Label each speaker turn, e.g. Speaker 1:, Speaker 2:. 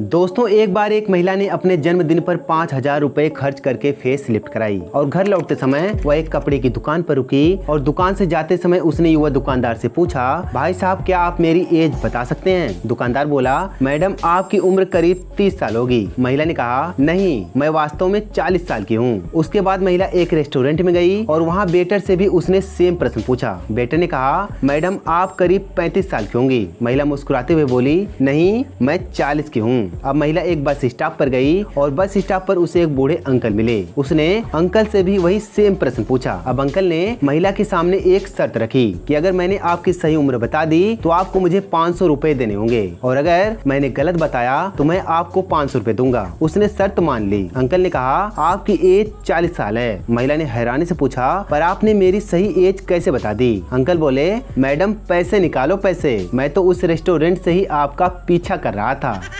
Speaker 1: दोस्तों एक बार एक महिला ने अपने जन्मदिन पर पाँच हजार रूपए खर्च करके फेस लिफ्ट कराई और घर लौटते समय वह एक कपड़े की दुकान पर रुकी और दुकान से जाते समय उसने युवा दुकानदार से पूछा भाई साहब क्या आप मेरी एज बता सकते हैं दुकानदार बोला मैडम आपकी उम्र करीब तीस साल होगी महिला ने कहा नहीं मैं वास्तव में चालीस साल की हूँ उसके बाद महिला एक रेस्टोरेंट में गयी और वहाँ बेटर ऐसी भी उसने सेम प्रश्न पूछा बेटर ने कहा मैडम आप करीब पैंतीस साल की होंगी महिला मुस्कुराते हुए बोली नहीं मैं चालीस की हूँ हम्म। अब महिला एक बस स्टॉप पर गई और बस स्टॉप पर उसे एक बूढ़े अंकल मिले उसने अंकल से भी वही सेम प्रश्न पूछा अब अंकल ने महिला के सामने एक शर्त रखी कि अगर मैंने आपकी सही उम्र बता दी तो आपको मुझे पाँच सौ देने होंगे और अगर मैंने गलत बताया तो मैं आपको पाँच सौ दूंगा उसने शर्त मान ली अंकल ने कहा आपकी एज चालीस साल है महिला ने हैरानी से पूछा पर आपने मेरी सही एज कैसे बता दी अंकल बोले मैडम पैसे निकालो पैसे मैं तो उस रेस्टोरेंट से ही आपका पीछा कर रहा था